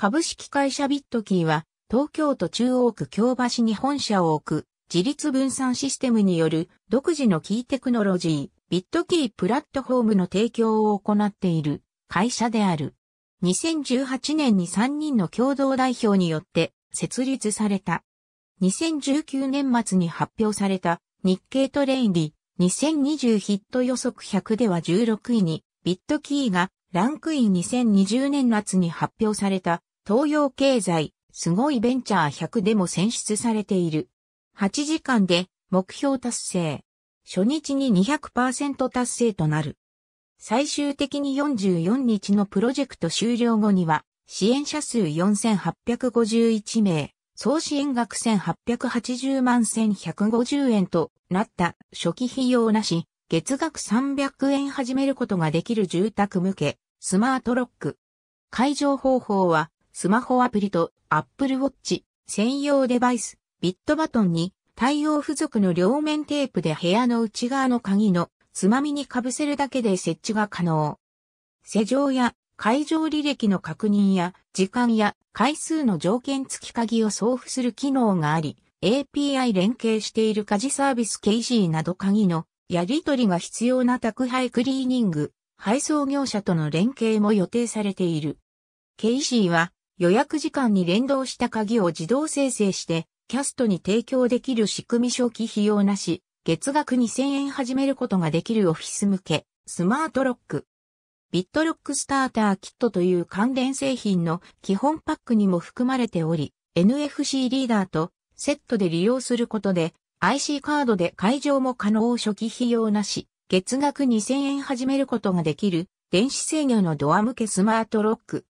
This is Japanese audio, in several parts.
株式会社ビットキーは、東京都中央区京橋に本社を置く、自立分散システムによる独自のキーテクノロジー、ビットキープラットフォームの提供を行っている会社である。2018年に3人の共同代表によって設立された。2019年末に発表された日経トレインディ2020ヒット予測100では16位にビットキーがランクイン2020年末に発表された東洋経済、すごいベンチャー100でも選出されている。8時間で目標達成。初日に200%達成となる。最終的に44日のプロジェクト終了後には、支援者数4851名、総支援額1880万1150円となった初期費用なし、月額300円始めることができる住宅向け、スマートロック。解除方法は、スマホアプリと Apple Watch 専用デバイス、ビットバトンに対応付属の両面テープで部屋の内側の鍵のつまみに被せるだけで設置が可能。施錠や会場履歴の確認や時間や回数の条件付き鍵を送付する機能があり、API 連携している家事サービス KC など鍵のやり取りが必要な宅配クリーニング、配送業者との連携も予定されている。KC は予約時間に連動した鍵を自動生成して、キャストに提供できる仕組み初期費用なし、月額2000円始めることができるオフィス向け、スマートロック。ビットロックスターターキットという関連製品の基本パックにも含まれており、NFC リーダーとセットで利用することで、IC カードで会場も可能初期費用なし、月額2000円始めることができる、電子制御のドア向けスマートロック。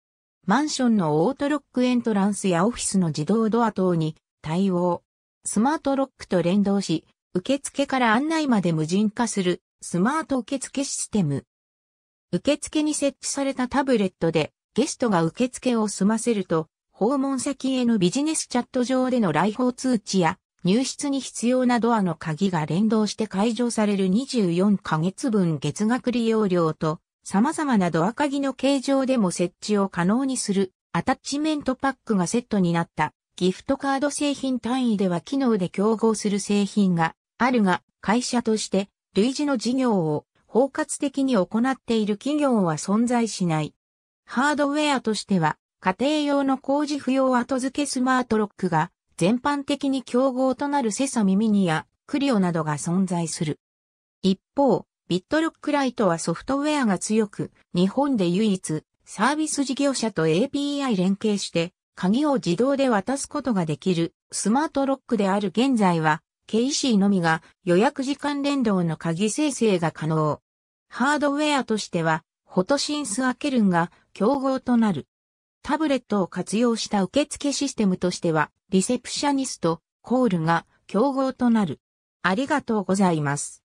マンションのオートロックエントランスやオフィスの自動ドア等に対応。スマートロックと連動し、受付から案内まで無人化するスマート受付システム。受付に設置されたタブレットでゲストが受付を済ませると、訪問先へのビジネスチャット上での来訪通知や入室に必要なドアの鍵が連動して解除される24ヶ月分月額利用料と様々なドア鍵の形状でも設置を可能にするアタッチメントパックがセットになったギフトカード製品単位では機能で競合する製品があるが会社として類似の事業を包括的に行っている企業は存在しない。ハードウェアとしては家庭用の工事不要後付けスマートロックが全般的に競合となるセサミミニやクリオなどが存在する。一方、ビットロックライトはソフトウェアが強く、日本で唯一、サービス事業者と API 連携して、鍵を自動で渡すことができるスマートロックである現在は、KEC のみが予約時間連動の鍵生成が可能。ハードウェアとしては、フォトシンスアケルンが競合となる。タブレットを活用した受付システムとしては、リセプシャニスト、コールが競合となる。ありがとうございます。